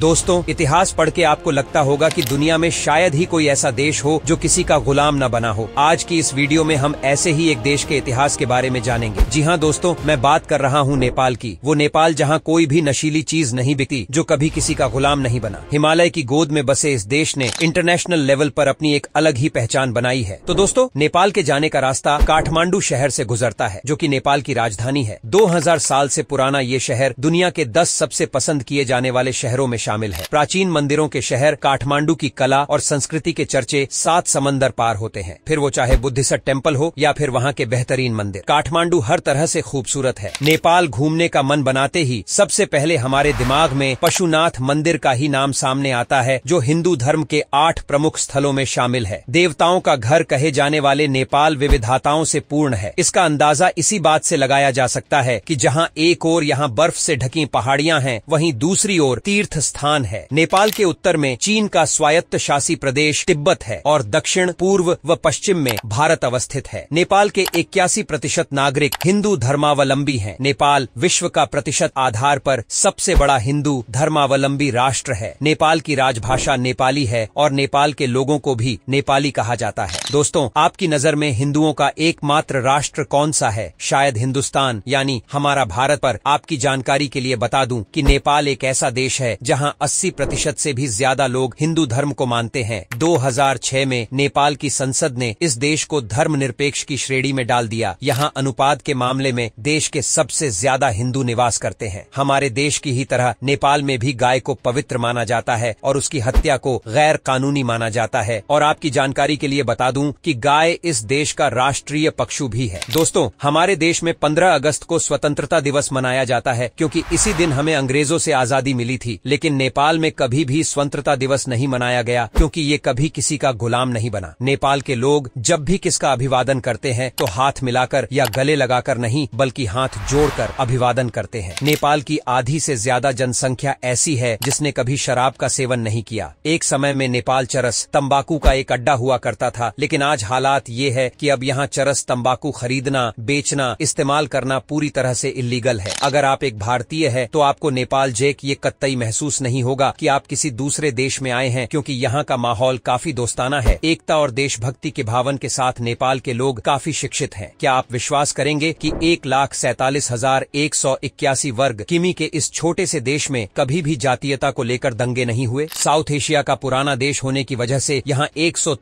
दोस्तों इतिहास पढ़ के आपको लगता होगा कि दुनिया में शायद ही कोई ऐसा देश हो जो किसी का गुलाम न बना हो आज की इस वीडियो में हम ऐसे ही एक देश के इतिहास के बारे में जानेंगे जी हाँ दोस्तों मैं बात कर रहा हूँ नेपाल की वो नेपाल जहाँ कोई भी नशीली चीज नहीं बिकी जो कभी किसी का गुलाम नहीं बना हिमालय की गोद में बसे इस देश ने इंटरनेशनल लेवल आरोप अपनी एक अलग ही पहचान बनाई है तो दोस्तों नेपाल के जाने का रास्ता काठमांडू शहर ऐसी गुजरता है जो की नेपाल की राजधानी है दो साल ऐसी पुराना ये शहर दुनिया के दस सबसे पसंद किए जाने वाले शहरों में शामिल है प्राचीन मंदिरों के शहर काठमांडू की कला और संस्कृति के चर्चे सात समंदर पार होते हैं फिर वो चाहे बुद्धिस्ट टेम्पल हो या फिर वहाँ के बेहतरीन मंदिर काठमांडू हर तरह ऐसी खूबसूरत है नेपाल घूमने का मन बनाते ही सबसे पहले हमारे दिमाग में पशुनाथ मंदिर का ही नाम सामने आता है जो हिंदू धर्म के आठ प्रमुख स्थलों में शामिल है देवताओं का घर कहे जाने वाले नेपाल विविधाताओं से पूर्ण है इसका अंदाजा इसी बात से लगाया जा सकता है कि जहां एक और यहां बर्फ से ढकी पहाड़ियां हैं वहीं दूसरी ओर तीर्थ स्थान है नेपाल के उत्तर में चीन का स्वायत्त शासी प्रदेश तिब्बत है और दक्षिण पूर्व व पश्चिम में भारत अवस्थित है नेपाल के इक्यासी प्रतिशत नागरिक हिंदू धर्मावलंबी हैं। नेपाल विश्व का प्रतिशत आधार पर सबसे बड़ा हिंदू धर्मावलंबी राष्ट्र है नेपाल की राजभाषा नेपाली है और नेपाल के लोगों को भी नेपाली कहा जाता है दोस्तों आपकी नजर में हिंदुओं का एकमात्र राष्ट्र कौन सा है शायद हिंदुस्तान यानी हमारा भारत पर आपकी जानकारी के लिए बता दूं कि नेपाल एक ऐसा देश है जहां जहां 80 प्रतिशत ऐसी भी ज्यादा लोग हिंदू धर्म को मानते हैं 2006 में नेपाल की संसद ने इस देश को धर्म निरपेक्ष की श्रेणी में डाल दिया यहाँ अनुपात के मामले में देश के सबसे ज्यादा हिंदू निवास करते हैं हमारे देश की ही तरह नेपाल में भी गाय को पवित्र माना जाता है और उसकी हत्या को गैर कानूनी माना जाता है और आपकी जानकारी के लिए बता दूँ की गाय इस देश का राष्ट्रीय पक्षु भी है दोस्तों हमारे देश में पंद्रह अगस्त को स्वतंत्रता दिवस मनाया जाता है क्यूँकी इसी दिन हमें अंग्रेजों से आजादी मिली थी लेकिन नेपाल में कभी भी स्वतंत्रता दिवस नहीं मनाया गया क्योंकि ये कभी किसी का गुलाम नहीं बना नेपाल के लोग जब भी किसका अभिवादन करते हैं तो हाथ मिलाकर या गले लगाकर नहीं बल्कि हाथ जोड़कर अभिवादन करते हैं नेपाल की आधी से ज्यादा जनसंख्या ऐसी है जिसने कभी शराब का सेवन नहीं किया एक समय में नेपाल चरस तम्बाकू का एक अड्डा हुआ करता था लेकिन आज हालात ये है की अब यहाँ चरस तम्बाकू खरीदना बेचना इस्तेमाल करना पूरी तरह ऐसी इलीगल है अगर आप एक भारतीय है तो आपको नेपाल जेक ये कत्तई महसूस नहीं होगा कि आप किसी दूसरे देश में आए हैं क्योंकि यहाँ का माहौल काफी दोस्ताना है एकता और देशभक्ति के भावन के साथ नेपाल के लोग काफी शिक्षित हैं क्या आप विश्वास करेंगे कि एक लाख सैतालीस हजार एक सौ इक्यासी वर्ग किमी के इस छोटे से देश में कभी भी जातीयता को लेकर दंगे नहीं हुए साउथ एशिया का पुराना देश होने की वजह से यहाँ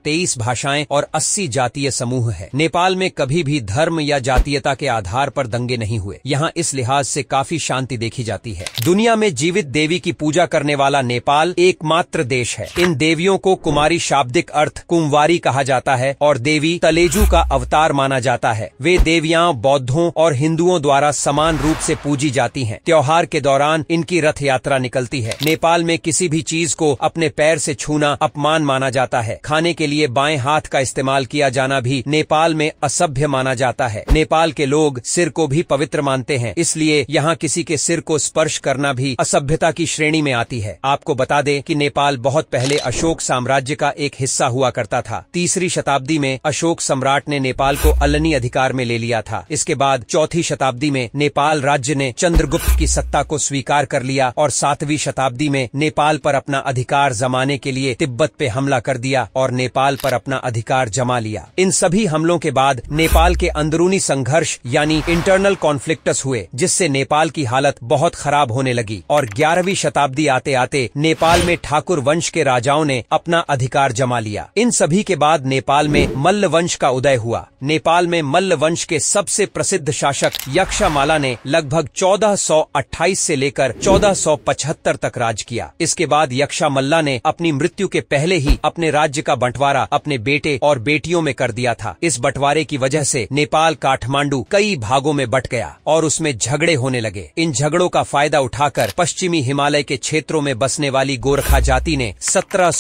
तेईस भाषाएं और अस्सी जातीय समूह है नेपाल में कभी भी धर्म या जातीयता के आधार पर दंगे नहीं हुए यहाँ इस लिहाज से काफी शांति देखी जाती है दुनिया में जीवित देवी की पूजा पूजा करने वाला नेपाल एकमात्र देश है इन देवियों को कुमारी शाब्दिक अर्थ कुमवारी कहा जाता है और देवी तलेजू का अवतार माना जाता है वे देवियाँ बौद्धों और हिंदुओं द्वारा समान रूप ऐसी पूजी जाती है त्योहार के दौरान इनकी रथ यात्रा निकलती है नेपाल में किसी भी चीज को अपने पैर ऐसी छूना अपमान माना जाता है खाने के लिए बाएं हाथ का इस्तेमाल किया जाना भी नेपाल में असभ्य माना जाता है नेपाल के लोग सिर को भी पवित्र मानते हैं इसलिए यहाँ किसी के सिर को स्पर्श करना भी असभ्यता की श्रेणी में आती है आपको बता दें कि नेपाल बहुत पहले अशोक साम्राज्य का एक हिस्सा हुआ करता था तीसरी शताब्दी में अशोक सम्राट ने नेपाल को अलनी अधिकार में ले लिया था इसके बाद चौथी शताब्दी में नेपाल राज्य ने चंद्रगुप्त की सत्ता को स्वीकार कर लिया और सातवीं शताब्दी में नेपाल पर अपना अधिकार जमाने के लिए तिब्बत पे हमला कर दिया और नेपाल पर अपना अधिकार जमा लिया इन सभी हमलों के बाद नेपाल के अंदरूनी संघर्ष यानी इंटरनल कॉन्फ्लिक्ट हुए जिससे नेपाल की हालत बहुत खराब होने लगी और ग्यारहवीं शताब्दी वापसी आते आते नेपाल में ठाकुर वंश के राजाओं ने अपना अधिकार जमा लिया इन सभी के बाद नेपाल में मल्ल वंश का उदय हुआ नेपाल में मल्ल वंश के सबसे प्रसिद्ध शासक यक्षमाला ने लगभग 1428 से लेकर 1475 तक राज किया इसके बाद यक्षा मल्ला ने अपनी मृत्यु के पहले ही अपने राज्य का बंटवारा अपने बेटे और बेटियों में कर दिया था इस बंटवारे की वजह से नेपाल काठमांडू कई भागों में बट गया और उसमें झगड़े होने लगे इन झगड़ों का फायदा उठाकर पश्चिमी हिमालय के क्षेत्र क्षेत्रों में बसने वाली गोरखा जाति ने सत्रह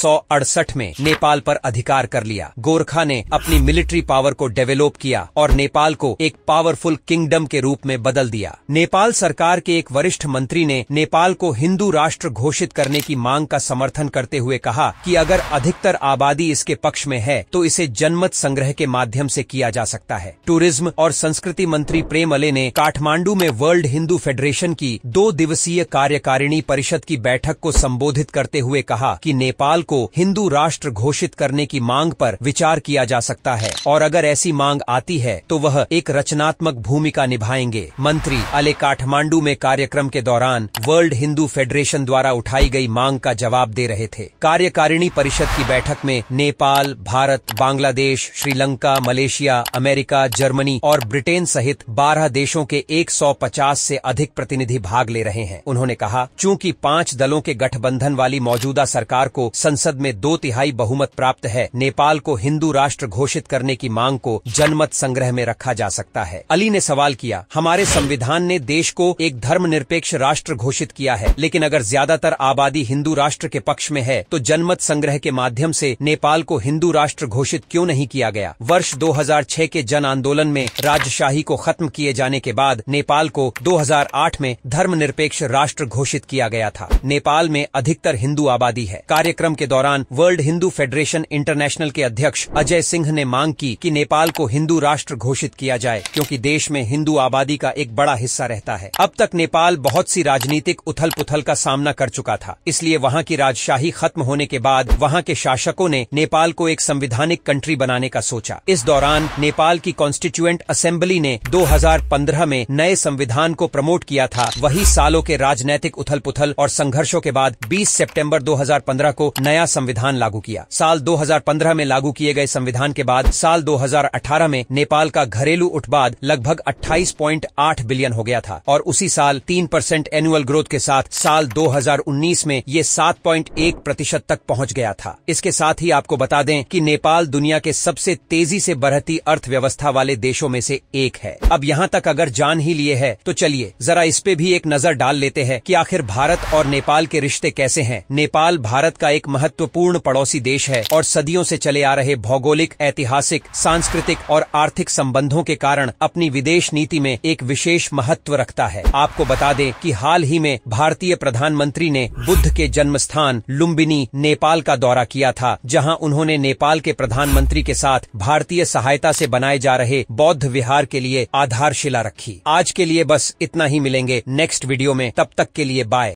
में नेपाल पर अधिकार कर लिया गोरखा ने अपनी मिलिट्री पावर को डेवलप किया और नेपाल को एक पावरफुल किंगडम के रूप में बदल दिया नेपाल सरकार के एक वरिष्ठ मंत्री ने नेपाल को हिंदू राष्ट्र घोषित करने की मांग का समर्थन करते हुए कहा कि अगर अधिकतर आबादी इसके पक्ष में है तो इसे जनमत संग्रह के माध्यम से किया जा सकता है टूरिज्म और संस्कृति मंत्री प्रेम अले ने काठमांडू में वर्ल्ड हिंदू फेडरेशन की दो दिवसीय कार्यकारिणी परिषद की बैठक को संबोधित करते हुए कहा कि नेपाल को हिंदू राष्ट्र घोषित करने की मांग पर विचार किया जा सकता है और अगर ऐसी मांग आती है तो वह एक रचनात्मक भूमिका निभाएंगे मंत्री अले काठमांडू में कार्यक्रम के दौरान वर्ल्ड हिंदू फेडरेशन द्वारा उठाई गई मांग का जवाब दे रहे थे कार्यकारिणी परिषद की बैठक में Nepal Bharat Bangladesh Sri Lanka Malaysia America Germany और ब्रिटेन सहित 12 देशों के 150 से अधिक प्रतिनिधि भाग ले रहे हैं उन्होंने कहा चूंकि पांच दलों के गठबंधन वाली मौजूदा सरकार को संसद में दो तिहाई बहुमत प्राप्त है नेपाल को हिंदू राष्ट्र घोषित करने की मांग को जनमत संग्रह में रखा जा सकता है अली ने सवाल किया हमारे संविधान ने देश को एक निरपेक्ष राष्ट्र घोषित किया है लेकिन अगर ज्यादातर आबादी हिंदू राष्ट्र के पक्ष में है तो जनमत संग्रह के माध्यम से नेपाल को हिंदू राष्ट्र घोषित क्यों नहीं किया गया वर्ष 2006 के जन आंदोलन में राजशाही को खत्म किए जाने के बाद नेपाल को 2008 में धर्मनिरपेक्ष राष्ट्र घोषित किया गया था नेपाल में अधिकतर हिंदू आबादी है कार्यक्रम के दौरान वर्ल्ड हिंदू फेडरेशन इंटरनेशनल के अध्यक्ष अजय सिंह ने मांग की कि नेपाल को हिंदू राष्ट्र घोषित किया जाए क्योंकि देश में हिंदू आबादी का एक बड़ा हिस्सा रहता है अब तक नेपाल बहुत सी राजनीतिक उथल पुथल का सामना कर चुका था इसलिए वहाँ की राजशाही खत्म होने के बाद वहाँ के शासकों ने नेपाल को एक संविधानिक कंट्री बनाने का सोचा इस दौरान नेपाल की कॉन्स्टिट्यूएंट असेंबली ने दो में नए संविधान को प्रमोट किया था वही सालों के राजनैतिक उथल पुथल और संघर्ष संघर्षों के बाद 20 सितंबर 2015 को नया संविधान लागू किया साल 2015 में लागू किए गए संविधान के बाद साल 2018 में नेपाल का घरेलू उत्पाद लगभग 28.8 बिलियन हो गया था और उसी साल 3 परसेंट एनुअल ग्रोथ के साथ साल 2019 में ये 7.1 प्रतिशत तक पहुँच गया था इसके साथ ही आपको बता दें की नेपाल दुनिया के सबसे तेजी ऐसी बढ़ती अर्थव्यवस्था वाले देशों में ऐसी एक है अब यहाँ तक अगर जान ही लिए है तो चलिए जरा इस पे भी एक नजर डाल लेते हैं कि आखिर भारत और नेपाल के रिश्ते कैसे हैं नेपाल भारत का एक महत्वपूर्ण पड़ोसी देश है और सदियों से चले आ रहे भौगोलिक ऐतिहासिक सांस्कृतिक और आर्थिक संबंधों के कारण अपनी विदेश नीति में एक विशेष महत्व रखता है आपको बता दें कि हाल ही में भारतीय प्रधानमंत्री ने बुद्ध के जन्म स्थान लुम्बिनी नेपाल का दौरा किया था जहाँ उन्होंने नेपाल के प्रधानमंत्री के साथ भारतीय सहायता से बनाए जा रहे बौद्ध विहार के लिए आधारशिला रखी आज के लिए बस इतना ही मिलेंगे नेक्स्ट वीडियो में तब तक के लिए बाय